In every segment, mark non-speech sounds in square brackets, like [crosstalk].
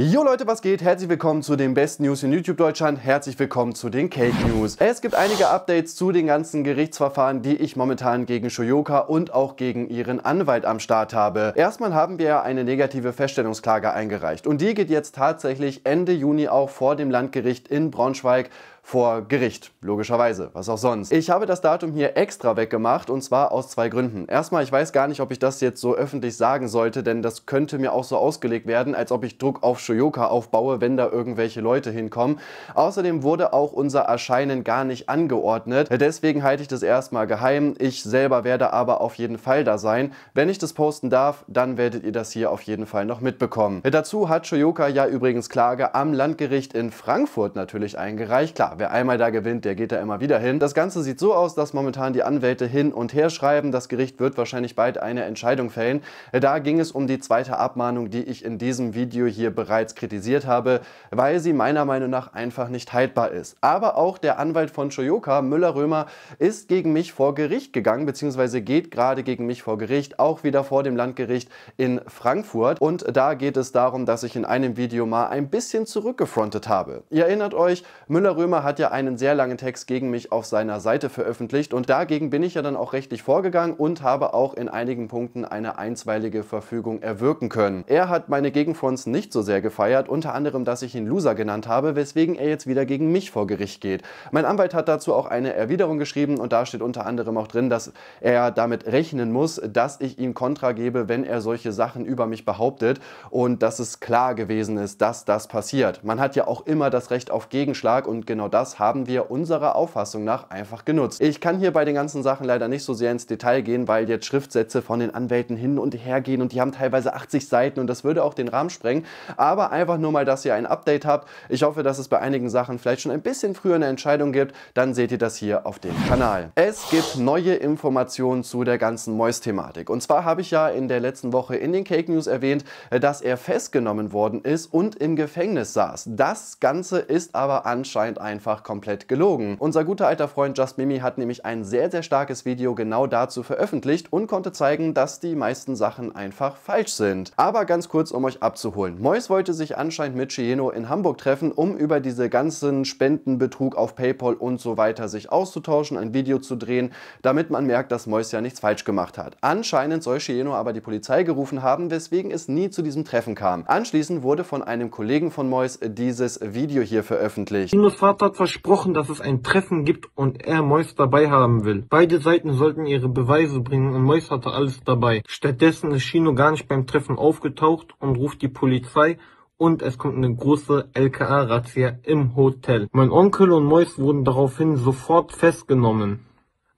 Jo Leute, was geht? Herzlich willkommen zu den besten News in YouTube Deutschland. Herzlich willkommen zu den Cake News. Es gibt einige Updates zu den ganzen Gerichtsverfahren, die ich momentan gegen Shoyoka und auch gegen ihren Anwalt am Start habe. Erstmal haben wir eine negative Feststellungsklage eingereicht und die geht jetzt tatsächlich Ende Juni auch vor dem Landgericht in Braunschweig vor Gericht, logischerweise, was auch sonst. Ich habe das Datum hier extra weggemacht und zwar aus zwei Gründen. Erstmal, ich weiß gar nicht, ob ich das jetzt so öffentlich sagen sollte, denn das könnte mir auch so ausgelegt werden, als ob ich Druck auf Shoyoka aufbaue, wenn da irgendwelche Leute hinkommen. Außerdem wurde auch unser Erscheinen gar nicht angeordnet, deswegen halte ich das erstmal geheim. Ich selber werde aber auf jeden Fall da sein. Wenn ich das posten darf, dann werdet ihr das hier auf jeden Fall noch mitbekommen. Dazu hat Shoyoka ja übrigens Klage am Landgericht in Frankfurt natürlich eingereicht. Klar, wer einmal da gewinnt, der geht da immer wieder hin. Das Ganze sieht so aus, dass momentan die Anwälte hin und her schreiben. Das Gericht wird wahrscheinlich bald eine Entscheidung fällen. Da ging es um die zweite Abmahnung, die ich in diesem Video hier bereits kritisiert habe, weil sie meiner Meinung nach einfach nicht haltbar ist. Aber auch der Anwalt von Shoyoka, Müller-Römer, ist gegen mich vor Gericht gegangen, beziehungsweise geht gerade gegen mich vor Gericht, auch wieder vor dem Landgericht in Frankfurt. Und da geht es darum, dass ich in einem Video mal ein bisschen zurückgefrontet habe. Ihr erinnert euch, Müller-Römer Söder hat ja einen sehr langen Text gegen mich auf seiner Seite veröffentlicht und dagegen bin ich ja dann auch rechtlich vorgegangen und habe auch in einigen Punkten eine einstweilige Verfügung erwirken können. Er hat meine Gegenfonds nicht so sehr gefeiert, unter anderem, dass ich ihn Loser genannt habe, weswegen er jetzt wieder gegen mich vor Gericht geht. Mein Anwalt hat dazu auch eine Erwiderung geschrieben und da steht unter anderem auch drin, dass er damit rechnen muss, dass ich ihm Kontra gebe, wenn er solche Sachen über mich behauptet und dass es klar gewesen ist, dass das passiert. Man hat ja auch immer das Recht auf Gegenschlag und genau das haben wir unserer Auffassung nach einfach genutzt. Ich kann hier bei den ganzen Sachen leider nicht so sehr ins Detail gehen, weil jetzt Schriftsätze von den Anwälten hin und her gehen und die haben teilweise 80 Seiten und das würde auch den Rahmen sprengen. Aber einfach nur mal, dass ihr ein Update habt. Ich hoffe, dass es bei einigen Sachen vielleicht schon ein bisschen früher eine Entscheidung gibt. Dann seht ihr das hier auf dem Kanal. Es gibt neue Informationen zu der ganzen mäus thematik Und zwar habe ich ja in der letzten Woche in den Cake News erwähnt, dass er festgenommen worden ist und im Gefängnis saß. Das Ganze ist aber anscheinend ein einfach komplett gelogen. Unser guter alter Freund Just Mimi hat nämlich ein sehr, sehr starkes Video genau dazu veröffentlicht und konnte zeigen, dass die meisten Sachen einfach falsch sind. Aber ganz kurz, um euch abzuholen. Mois wollte sich anscheinend mit Chieno in Hamburg treffen, um über diese ganzen Spendenbetrug auf Paypal und so weiter sich auszutauschen, ein Video zu drehen, damit man merkt, dass Mois ja nichts falsch gemacht hat. Anscheinend soll Chieno aber die Polizei gerufen haben, weswegen es nie zu diesem Treffen kam. Anschließend wurde von einem Kollegen von Mois dieses Video hier veröffentlicht. Vater hat versprochen, dass es ein Treffen gibt und er Mois dabei haben will. Beide Seiten sollten ihre Beweise bringen und Mois hatte alles dabei. Stattdessen ist Shino gar nicht beim Treffen aufgetaucht und ruft die Polizei und es kommt eine große LKA-Razzia im Hotel. Mein Onkel und Mois wurden daraufhin sofort festgenommen.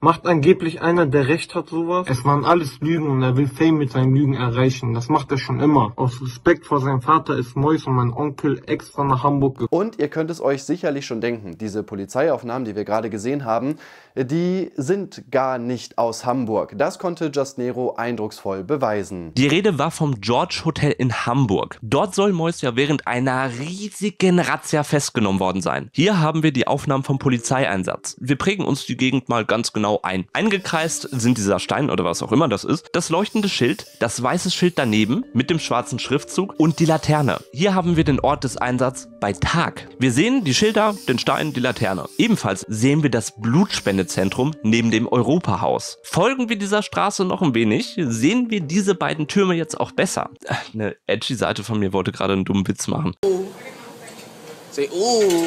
Macht angeblich einer, der Recht hat, sowas? Es waren alles Lügen und er will Fame mit seinen Lügen erreichen. Das macht er schon immer. Aus Respekt vor seinem Vater ist Mois und mein Onkel extra nach Hamburg gekommen. Und ihr könnt es euch sicherlich schon denken, diese Polizeiaufnahmen, die wir gerade gesehen haben, die sind gar nicht aus Hamburg. Das konnte Just Nero eindrucksvoll beweisen. Die Rede war vom George Hotel in Hamburg. Dort soll Mois ja während einer riesigen Razzia festgenommen worden sein. Hier haben wir die Aufnahmen vom Polizeieinsatz. Wir prägen uns die Gegend mal ganz genau genau ein. Eingekreist sind dieser Stein oder was auch immer das ist, das leuchtende Schild, das weiße Schild daneben mit dem schwarzen Schriftzug und die Laterne. Hier haben wir den Ort des Einsatzes bei Tag. Wir sehen die Schilder, den Stein, die Laterne. Ebenfalls sehen wir das Blutspendezentrum neben dem Europahaus. Folgen wir dieser Straße noch ein wenig, sehen wir diese beiden Türme jetzt auch besser. Eine edgy Seite von mir wollte gerade einen dummen Witz machen. Oh. Say, oh.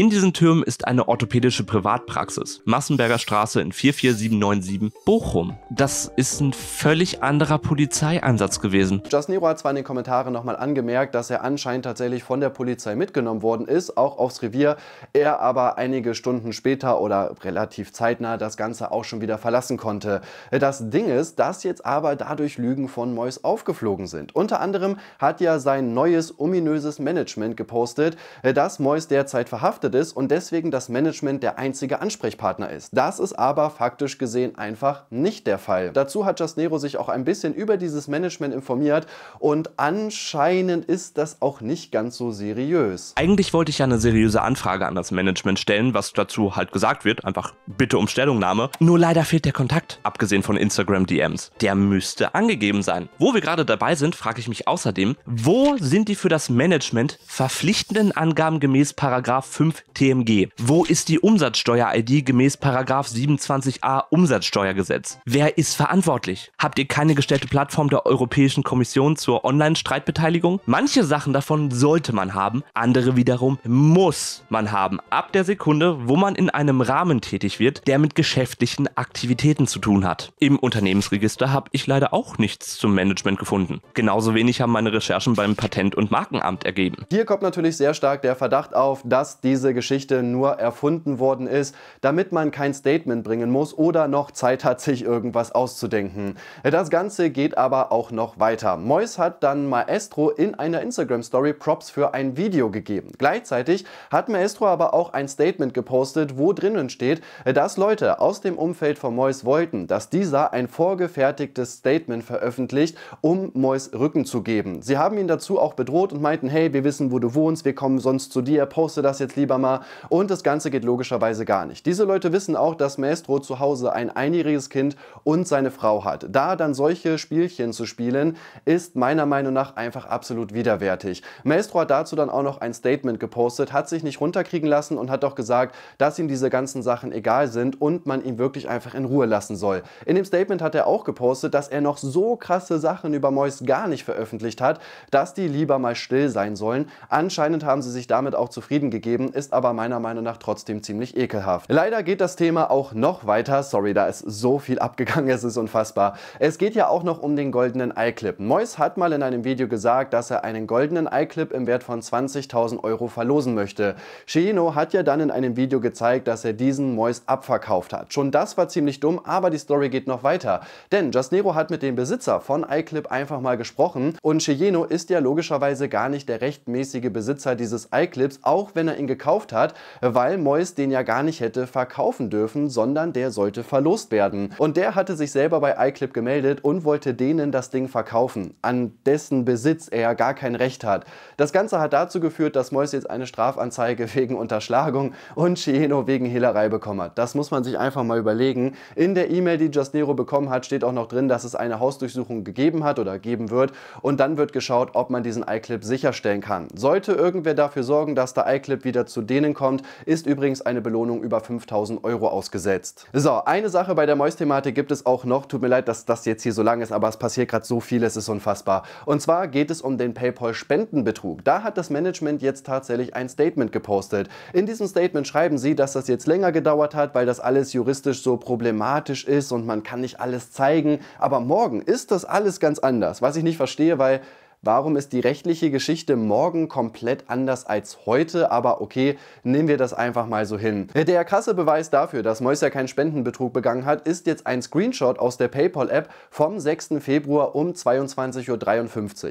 In diesen Türmen ist eine orthopädische Privatpraxis, Massenberger Straße in 44797 Bochum. Das ist ein völlig anderer Polizeieinsatz gewesen. Nero hat zwar in den Kommentaren nochmal angemerkt, dass er anscheinend tatsächlich von der Polizei mitgenommen worden ist, auch aufs Revier, er aber einige Stunden später oder relativ zeitnah das Ganze auch schon wieder verlassen konnte. Das Ding ist, dass jetzt aber dadurch Lügen von Mois aufgeflogen sind. Unter anderem hat ja sein neues ominöses Management gepostet, dass Mois derzeit verhaftet verhaftet ist und deswegen das Management der einzige Ansprechpartner ist. Das ist aber faktisch gesehen einfach nicht der Fall. Dazu hat Jasnero sich auch ein bisschen über dieses Management informiert und anscheinend ist das auch nicht ganz so seriös. Eigentlich wollte ich ja eine seriöse Anfrage an das Management stellen, was dazu halt gesagt wird, einfach bitte um Stellungnahme. Nur leider fehlt der Kontakt, abgesehen von Instagram DMs. Der müsste angegeben sein. Wo wir gerade dabei sind, frage ich mich außerdem, wo sind die für das Management verpflichtenden Angaben gemäß Paragraph 5 5 TMG. Wo ist die Umsatzsteuer-ID gemäß 27a Umsatzsteuergesetz? Wer ist verantwortlich? Habt ihr keine gestellte Plattform der Europäischen Kommission zur Online-Streitbeteiligung? Manche Sachen davon sollte man haben, andere wiederum muss man haben. Ab der Sekunde, wo man in einem Rahmen tätig wird, der mit geschäftlichen Aktivitäten zu tun hat. Im Unternehmensregister habe ich leider auch nichts zum Management gefunden. Genauso wenig haben meine Recherchen beim Patent- und Markenamt ergeben. Hier kommt natürlich sehr stark der Verdacht auf, dass diese diese Geschichte nur erfunden worden ist, damit man kein Statement bringen muss oder noch Zeit hat, sich irgendwas auszudenken. Das Ganze geht aber auch noch weiter. Mois hat dann Maestro in einer Instagram-Story Props für ein Video gegeben. Gleichzeitig hat Maestro aber auch ein Statement gepostet, wo drinnen steht, dass Leute aus dem Umfeld von Mois wollten, dass dieser ein vorgefertigtes Statement veröffentlicht, um Mois Rücken zu geben. Sie haben ihn dazu auch bedroht und meinten, hey, wir wissen, wo du wohnst, wir kommen sonst zu dir, poste das jetzt lieber Alabama und das Ganze geht logischerweise gar nicht. Diese Leute wissen auch, dass Maestro zu Hause ein einjähriges Kind und seine Frau hat. Da dann solche Spielchen zu spielen, ist meiner Meinung nach einfach absolut widerwärtig. Maestro hat dazu dann auch noch ein Statement gepostet, hat sich nicht runterkriegen lassen und hat doch gesagt, dass ihm diese ganzen Sachen egal sind und man ihn wirklich einfach in Ruhe lassen soll. In dem Statement hat er auch gepostet, dass er noch so krasse Sachen über Mois gar nicht veröffentlicht hat, dass die lieber mal still sein sollen. Anscheinend haben sie sich damit auch zufrieden gegeben ist aber meiner Meinung nach trotzdem ziemlich ekelhaft. Leider geht das Thema auch noch weiter. Sorry, da ist so viel abgegangen, es ist unfassbar. Es geht ja auch noch um den goldenen Eyeclip. Mois hat mal in einem Video gesagt, dass er einen goldenen Eyeclip im Wert von 20.000 Euro verlosen möchte. Shino hat ja dann in einem Video gezeigt, dass er diesen Mois abverkauft hat. Schon das war ziemlich dumm, aber die Story geht noch weiter. Denn Jasnero hat mit dem Besitzer von iClip einfach mal gesprochen und Cheyeno ist ja logischerweise gar nicht der rechtmäßige Besitzer dieses iClips, auch wenn er ihn gekauft verkauft hat, weil Mois den ja gar nicht hätte verkaufen dürfen, sondern der sollte verlost werden. Und der hatte sich selber bei iClip gemeldet und wollte denen das Ding verkaufen, an dessen Besitz er ja gar kein Recht hat. Das Ganze hat dazu geführt, dass Mois jetzt eine Strafanzeige [laughs] wegen Unterschlagung und Chieno wegen Hehlerei bekommen hat. Das muss man sich einfach mal überlegen. In der E-Mail, die Just Nero bekommen hat, steht auch noch drin, dass es eine Hausdurchsuchung gegeben hat oder geben wird und dann wird geschaut, ob man diesen iClip sicherstellen kann. Sollte irgendwer dafür sorgen, dass der iClip wieder zu zu denen kommt, ist übrigens eine Belohnung über 5000 Euro ausgesetzt. So, eine Sache bei der Mois-Thematik gibt es auch noch. Tut mir leid, dass das jetzt hier so lang ist, aber es passiert gerade so viel, es ist unfassbar. Und zwar geht es um den PayPal-Spendenbetrug. Da hat das Management jetzt tatsächlich ein Statement gepostet. In diesem Statement schreiben sie, dass das jetzt länger gedauert hat, weil das alles juristisch so problematisch ist und man kann nicht alles zeigen. Aber morgen ist das alles ganz anders, was ich nicht verstehe, weil Warum ist die rechtliche Geschichte morgen komplett anders als heute? Aber okay, nehmen wir das einfach mal so hin. Der krasse Beweis dafür, dass Mois keinen Spendenbetrug begangen hat, ist jetzt ein Screenshot aus der PayPal-App vom 6. Februar um 22.53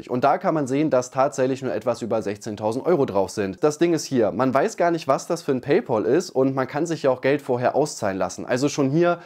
Uhr. Und da kann man sehen, dass tatsächlich nur etwas über 16.000 Euro drauf sind. Das Ding ist hier, man weiß gar nicht, was das für ein PayPal ist und man kann sich ja auch Geld vorher auszahlen lassen. Also schon hier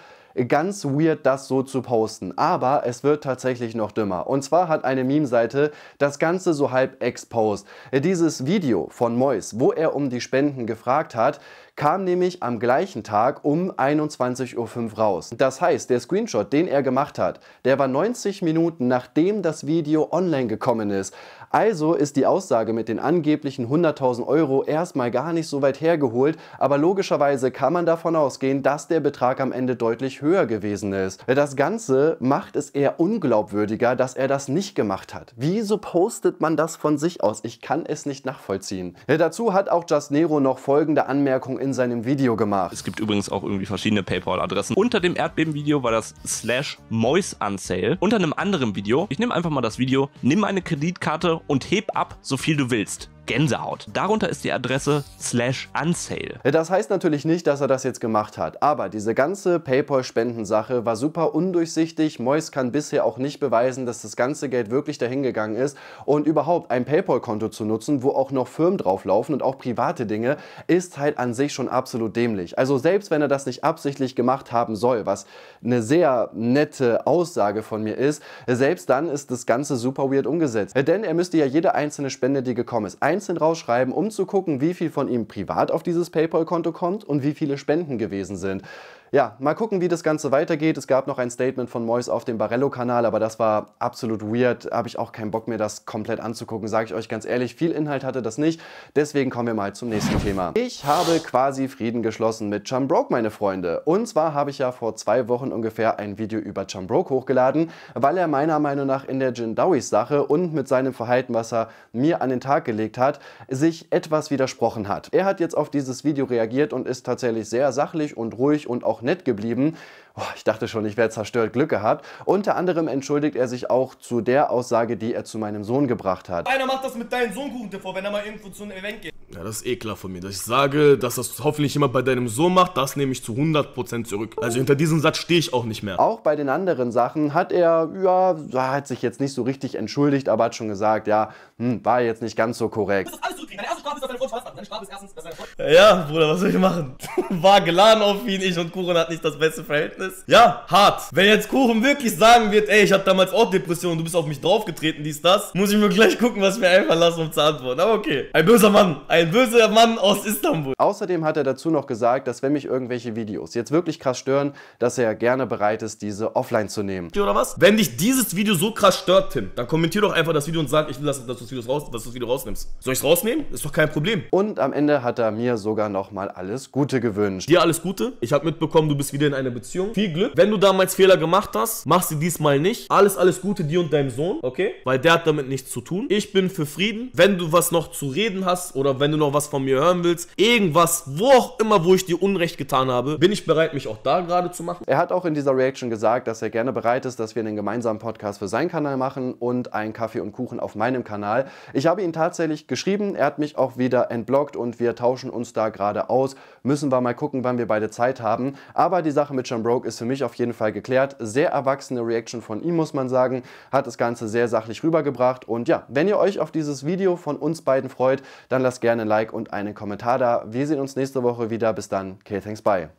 Ganz weird, das so zu posten. Aber es wird tatsächlich noch dümmer. Und zwar hat eine Meme-Seite das Ganze so halb exposed. Dieses Video von Mois, wo er um die Spenden gefragt hat, kam nämlich am gleichen Tag um 21.05 Uhr raus. Das heißt, der Screenshot, den er gemacht hat, der war 90 Minuten nachdem das Video online gekommen ist. Also ist die Aussage mit den angeblichen 100.000 Euro erstmal gar nicht so weit hergeholt, aber logischerweise kann man davon ausgehen, dass der Betrag am Ende deutlich höher gewesen ist. Das Ganze macht es eher unglaubwürdiger, dass er das nicht gemacht hat. Wieso postet man das von sich aus? Ich kann es nicht nachvollziehen. Dazu hat auch Just Nero noch folgende Anmerkung in seinem Video gemacht. Es gibt übrigens auch irgendwie verschiedene PayPal-Adressen. Unter dem Erdbeben-Video war das slash Mois unsale Unter einem anderen Video, ich nehme einfach mal das Video, nimm eine Kreditkarte und heb ab, so viel du willst. Gänsehaut. Darunter ist die Adresse slash unsale. Das heißt natürlich nicht, dass er das jetzt gemacht hat, aber diese ganze Paypal-Spendensache war super undurchsichtig. Mois kann bisher auch nicht beweisen, dass das ganze Geld wirklich dahin gegangen ist und überhaupt ein Paypal-Konto zu nutzen, wo auch noch Firmen drauflaufen und auch private Dinge, ist halt an sich schon absolut dämlich. Also selbst wenn er das nicht absichtlich gemacht haben soll, was eine sehr nette Aussage von mir ist, selbst dann ist das Ganze super weird umgesetzt. Denn er müsste ja jede einzelne Spende, die gekommen ist, einzeln rausschreiben, um zu gucken, wie viel von ihm privat auf dieses PayPal-Konto kommt und wie viele Spenden gewesen sind. Ja, mal gucken, wie das Ganze weitergeht. Es gab noch ein Statement von Mois auf dem Barello-Kanal, aber das war absolut weird. Habe ich auch keinen Bock mir das komplett anzugucken, sage ich euch ganz ehrlich. Viel Inhalt hatte das nicht. Deswegen kommen wir mal zum nächsten Thema. Ich habe quasi Frieden geschlossen mit Chumbroke, meine Freunde. Und zwar habe ich ja vor zwei Wochen ungefähr ein Video über Chumbroke hochgeladen, weil er meiner Meinung nach in der Jindawi-Sache und mit seinem Verhalten, was er mir an den Tag gelegt hat, hat, sich etwas widersprochen hat. Er hat jetzt auf dieses Video reagiert und ist tatsächlich sehr sachlich und ruhig und auch nett geblieben. Oh, ich dachte schon, ich wäre zerstört Glück gehabt. Unter anderem entschuldigt er sich auch zu der Aussage, die er zu meinem Sohn gebracht hat. Einer macht das mit deinem Sohn Kuchen, wenn er mal irgendwo zu einem Event geht. Ja, das ist eh klar von mir, dass ich sage, dass das hoffentlich immer bei deinem Sohn macht, das nehme ich zu 100% zurück. Also hinter diesem Satz stehe ich auch nicht mehr. Auch bei den anderen Sachen hat er, ja, hat sich jetzt nicht so richtig entschuldigt, aber hat schon gesagt, ja, hm, war jetzt nicht ganz so korrekt. Du musst alles Deine erste Strafe ist, deine Deine Strafe ist erstens, dass deine Freunde... Ja, Bruder, was soll ich machen? [laughs] War geladen auf ihn, ich und Kuchen hat nicht das beste Verhältnis. Ja, hart. Wenn jetzt Kuchen wirklich sagen wird, ey, ich hatte damals auch Depressionen, du bist auf mich draufgetreten, dies, das, muss ich mir gleich gucken, was mir einfach lassen, um zu antworten. Aber okay. Ein böser Mann, ein ein böser Mann aus Istanbul. Außerdem hat er dazu noch gesagt, dass wenn mich irgendwelche Videos jetzt wirklich krass stören, dass er gerne bereit ist, diese offline zu nehmen. Oder was? Wenn dich dieses Video so krass stört, Tim, dann kommentier doch einfach das Video und sag, ich will, dass, du das Video, raus, dass du das Video rausnimmst. Soll ich es rausnehmen? Ist doch kein Problem. Und am Ende hat er mir sogar nochmal alles Gute gewünscht. Dir alles Gute. Ich habe mitbekommen, du bist wieder in einer Beziehung. Viel Glück. Wenn du damals Fehler gemacht hast, mach sie diesmal nicht. Alles, alles Gute dir und deinem Sohn, okay? Weil der hat damit nichts zu tun. Ich bin für Frieden. Wenn du was noch zu reden hast oder wenn wenn du noch was von mir hören willst, irgendwas, wo auch immer, wo ich dir Unrecht getan habe, bin ich bereit, mich auch da gerade zu machen. Er hat auch in dieser Reaction gesagt, dass er gerne bereit ist, dass wir einen gemeinsamen Podcast für seinen Kanal machen und einen Kaffee und Kuchen auf meinem Kanal. Ich habe ihn tatsächlich geschrieben, er hat mich auch wieder entblockt und wir tauschen uns da gerade aus. Müssen wir mal gucken, wann wir beide Zeit haben. Aber die Sache mit John Broke ist für mich auf jeden Fall geklärt. Sehr erwachsene Reaction von ihm, muss man sagen. Hat das Ganze sehr sachlich rübergebracht. Und ja, wenn ihr euch auf dieses Video von uns beiden freut, dann lasst gerne gerne ein Like und einen Kommentar da. Wir sehen uns nächste Woche wieder. Bis dann. Okay, thanks, bye.